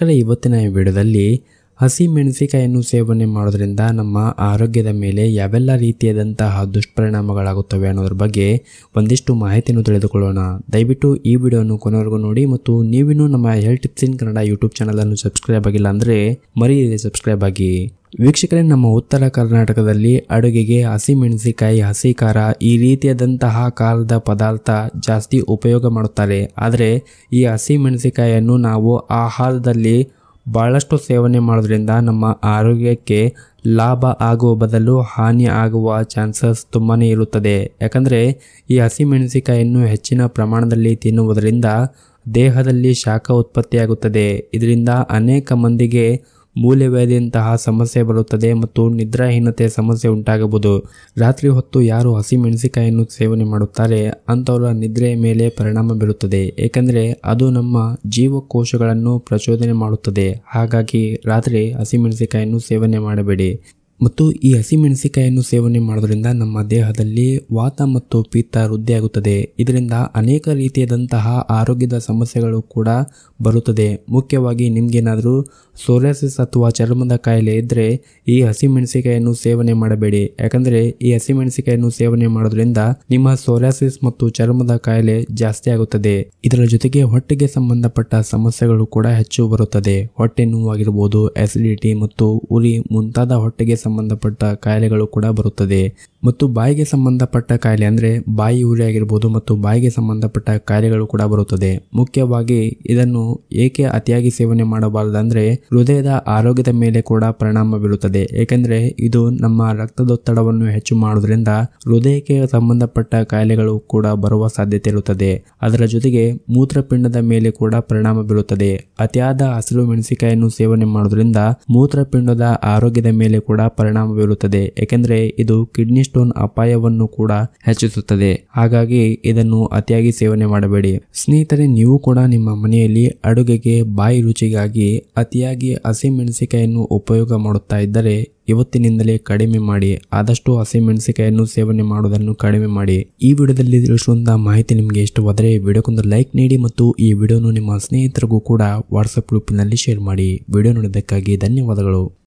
ಕಡೆ ಇವತ್ತಿನ ಈ ವಿಡಿಯೋದಲ್ಲಿ ಹಸಿ ಮೆಣಸಿಕಾಯನ್ನು ಸೇವನೆ ಮಾಡೋದ್ರಿಂದ ನಮ್ಮ ಆರೋಗ್ಯದ ಮೇಲೆ ಯಾವೆಲ್ಲ ರೀತಿಯಾದಂತಹ ದುಷ್ಪರಿಣಾಮಗಳಾಗುತ್ತವೆ ಅನ್ನೋದ್ರ ಬಗ್ಗೆ ಒಂದಿಷ್ಟು ಮಾಹಿತಿಯನ್ನು ತಿಳಿದುಕೊಳ್ಳೋಣ ದಯವಿಟ್ಟು ಈ ವಿಡಿಯೋವನ್ನು ಕೊನೆವರೆಗೂ ನೋಡಿ ಮತ್ತು ನೀವಿನ್ನೂ ನಮ್ಮ health tips in Kannada YouTube ಚಾನಲನ್ನು ಸಬ್ಸ್ಕ್ರೈಬ್ ಆಗಿಲ್ಲ ಅಂದರೆ ಮರೀರಿ ಸಬ್ಸ್ಕ್ರೈಬ್ ಆಗಿ ವೀಕ್ಷಕರೇ ನಮ್ಮ ಉತ್ತರ ಕರ್ನಾಟಕದಲ್ಲಿ ಅಡುಗೆಗೆ ಹಸಿಮೆಣಸಿನಕಾಯಿ ಹಸಿ ಖಾರ ಈ ರೀತಿಯಾದಂತಹ ಕಾಲದ ಪದಾರ್ಥ ಜಾಸ್ತಿ ಉಪಯೋಗ ಮಾಡುತ್ತಾರೆ ಆದರೆ ಈ ಮೆಣಸಿಕಾಯಿಯನ್ನು ನಾವು ಆಹಾರದಲ್ಲಿ ಬಹಳಷ್ಟು ಸೇವನೆ ಮಾಡೋದ್ರಿಂದ ನಮ್ಮ ಆರೋಗ್ಯಕ್ಕೆ ಲಾಭ ಆಗುವ ಬದಲು ಹಾನಿ ಆಗುವ ಚಾನ್ಸಸ್ ತುಂಬಾ ಇರುತ್ತದೆ ಯಾಕಂದರೆ ಈ ಮೆಣಸಿಕಾಯಿಯನ್ನು ಹೆಚ್ಚಿನ ಪ್ರಮಾಣದಲ್ಲಿ ತಿನ್ನುವುದರಿಂದ ದೇಹದಲ್ಲಿ ಶಾಖ ಉತ್ಪತ್ತಿಯಾಗುತ್ತದೆ ಇದರಿಂದ ಅನೇಕ ಮಂದಿಗೆ ವ್ಯಾಧಿಯಂತಹ ಸಮಸ್ಯೆ ಬರುತ್ತದೆ ಮತ್ತು ನಿದ್ರಾಹೀನತೆ ಸಮಸ್ಯೆ ಉಂಟಾಗಬಹುದು ರಾತ್ರಿ ಹೊತ್ತು ಯಾರು ಮೆಣಸಿಕಾಯಿಯನ್ನು ಸೇವನೆ ಮಾಡುತ್ತಾರೆ ಅಂಥವರ ನಿದ್ರೆಯ ಮೇಲೆ ಪರಿಣಾಮ ಬೀರುತ್ತದೆ ಏಕೆಂದರೆ ಅದು ನಮ್ಮ ಜೀವಕೋಶಗಳನ್ನು ಪ್ರಚೋದನೆ ಮಾಡುತ್ತದೆ ಹಾಗಾಗಿ ರಾತ್ರಿ ಹಸಿಮೆಣಸಿಕಾಯಿಯನ್ನು ಸೇವನೆ ಮಾಡಬೇಡಿ ಮತ್ತು ಈ ಹಸಿಮೆಣಸಿಕಾಯನ್ನು ಸೇವನೆ ಮಾಡೋದ್ರಿಂದ ನಮ್ಮ ದೇಹದಲ್ಲಿ ವಾತ ಮತ್ತು ಪಿತ್ತ ವೃದ್ಧಿಯಾಗುತ್ತದೆ ಇದರಿಂದ ಅನೇಕ ರೀತಿಯಾದಂತಹ ಆರೋಗ್ಯದ ಸಮಸ್ಯೆಗಳು ಕೂಡ ಬರುತ್ತದೆ ಮುಖ್ಯವಾಗಿ ನಿಮಗೇನಾದರೂ ಸೋರಿಯಾಸಿಸ್ ಅಥವಾ ಚರ್ಮದ ಕಾಯಿಲೆ ಇದ್ದರೆ ಈ ಹಸಿಮೆಣಸಿಕಾಯನ್ನು ಸೇವನೆ ಮಾಡಬೇಡಿ ಯಾಕಂದರೆ ಈ ಹಸಿಮೆಣಸಿಕಾಯನ್ನು ಸೇವನೆ ಮಾಡೋದ್ರಿಂದ ನಿಮ್ಮ ಸೋರಿಯಾಸಿಸ್ ಮತ್ತು ಚರ್ಮದ ಕಾಯಿಲೆ ಜಾಸ್ತಿ ಆಗುತ್ತದೆ ಇದರ ಜೊತೆಗೆ ಹೊಟ್ಟೆಗೆ ಸಂಬಂಧಪಟ್ಟ ಸಮಸ್ಯೆಗಳು ಕೂಡ ಹೆಚ್ಚು ಬರುತ್ತದೆ ಹೊಟ್ಟೆ ನೋವಾಗಿರ್ಬೋದು ಆಸಿಡಿಟಿ ಮತ್ತು ಉರಿ ಮುಂತಾದ ಹೊಟ್ಟೆಗೆ ಸಂಬಂಧಪಟ್ಟ ಕಾಯಿಲೆಗಳು ಕೂಡ ಬರುತ್ತದೆ ಮತ್ತು ಬಾಯಿಗೆ ಸಂಬಂಧಪಟ್ಟ ಕಾಯಿಲೆ ಅಂದರೆ ಬಾಯಿ ಉರಿ ಆಗಿರ್ಬೋದು ಮತ್ತು ಬಾಯಿಗೆ ಸಂಬಂಧಪಟ್ಟ ಕಾಯಿಲೆಗಳು ಕೂಡ ಬರುತ್ತದೆ ಮುಖ್ಯವಾಗಿ ಇದನ್ನು ಏಕೆ ಅತಿಯಾಗಿ ಸೇವನೆ ಮಾಡಬಾರದು ಅಂದ್ರೆ ಹೃದಯದ ಆರೋಗ್ಯದ ಮೇಲೆ ಕೂಡ ಪರಿಣಾಮ ಬೀರುತ್ತದೆ ಏಕೆಂದರೆ ಇದು ನಮ್ಮ ರಕ್ತದೊತ್ತಡವನ್ನು ಹೆಚ್ಚು ಮಾಡುವುದರಿಂದ ಹೃದಯಕ್ಕೆ ಸಂಬಂಧಪಟ್ಟ ಕಾಯಿಲೆಗಳು ಕೂಡ ಬರುವ ಸಾಧ್ಯತೆ ಇರುತ್ತದೆ ಅದರ ಜೊತೆಗೆ ಮೂತ್ರಪಿಂಡದ ಮೇಲೆ ಕೂಡ ಪರಿಣಾಮ ಬೀರುತ್ತದೆ ಅತಿಯಾದ ಹಸಿರು ಮೆಣಸಿಕಾಯನ್ನು ಸೇವನೆ ಮಾಡುವುದರಿಂದ ಮೂತ್ರಪಿಂಡದ ಆರೋಗ್ಯದ ಮೇಲೆ ಕೂಡ ಪರಿಣಾಮ ಬೀರುತ್ತದೆ ಏಕೆಂದರೆ ಇದು ಕಿಡ್ನಿ ಅಪಾಯವನ್ನು ಕೂಡ ಹೆಚ್ಚಿಸುತ್ತದೆ ಹಾಗಾಗಿ ಇದನ್ನು ಅತಿಯಾಗಿ ಸೇವನೆ ಮಾಡಬೇಡಿ ಸ್ನೇಹಿತರೆ ನೀವು ಕೂಡ ನಿಮ್ಮ ಮನೆಯಲ್ಲಿ ಅಡುಗೆಗೆ ಬಾಯಿ ರುಚಿಗಾಗಿ ಅತಿಯಾಗಿ ಮೆಣಸಿಕಾಯನ್ನು ಉಪಯೋಗ ಮಾಡುತ್ತಾ ಇದ್ದರೆ ಇವತ್ತಿನಿಂದಲೇ ಕಡಿಮೆ ಮಾಡಿ ಆದಷ್ಟು ಮೆಣಸಿಕಾಯನ್ನು ಸೇವನೆ ಮಾಡುವುದನ್ನು ಕಡಿಮೆ ಮಾಡಿ ಈ ವಿಡಿಯೋದಲ್ಲಿ ತಿಳಿಸುವಂತಹ ಮಾಹಿತಿ ನಿಮಗೆ ಇಷ್ಟವಾದರೆ ವಿಡಿಯೋಕ್ಕೊಂದು ಲೈಕ್ ನೀಡಿ ಮತ್ತು ಈ ವಿಡಿಯೋನು ನಿಮ್ಮ ಸ್ನೇಹಿತರಿಗೂ ಕೂಡ ವಾಟ್ಸಪ್ ಗ್ರೂಪ್ನಲ್ಲಿ ಶೇರ್ ಮಾಡಿ ವಿಡಿಯೋ ನೋಡಿದ್ದಕ್ಕಾಗಿ ಧನ್ಯವಾದಗಳು